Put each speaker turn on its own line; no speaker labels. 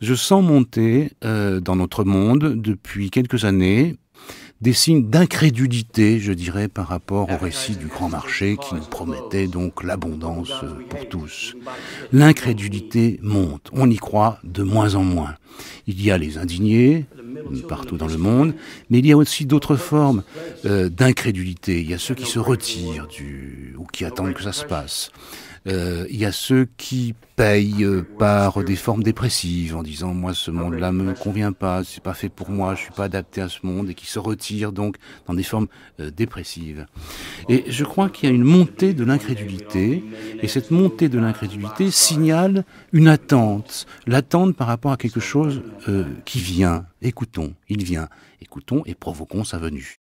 je sens monter euh, dans notre monde depuis quelques années des signes d'incrédulité, je dirais, par rapport au récit du grand marché qui nous promettait donc l'abondance euh, pour tous. L'incrédulité monte, on y croit de moins en moins. Il y a les indignés, partout dans le monde, mais il y a aussi d'autres formes euh, d'incrédulité. Il y a ceux qui se retirent du, ou qui attendent que ça se passe. Euh, il y a ceux qui payent euh, par des formes dépressives en disant moi ce monde-là me convient pas, c'est pas fait pour moi, je suis pas adapté à ce monde et qui se retirent donc dans des formes dépressives. Et je crois qu'il y a une montée de l'incrédulité, et cette montée de l'incrédulité signale une attente, l'attente par rapport à quelque chose euh, qui vient. Écoutons, il
vient. Écoutons et provoquons sa venue.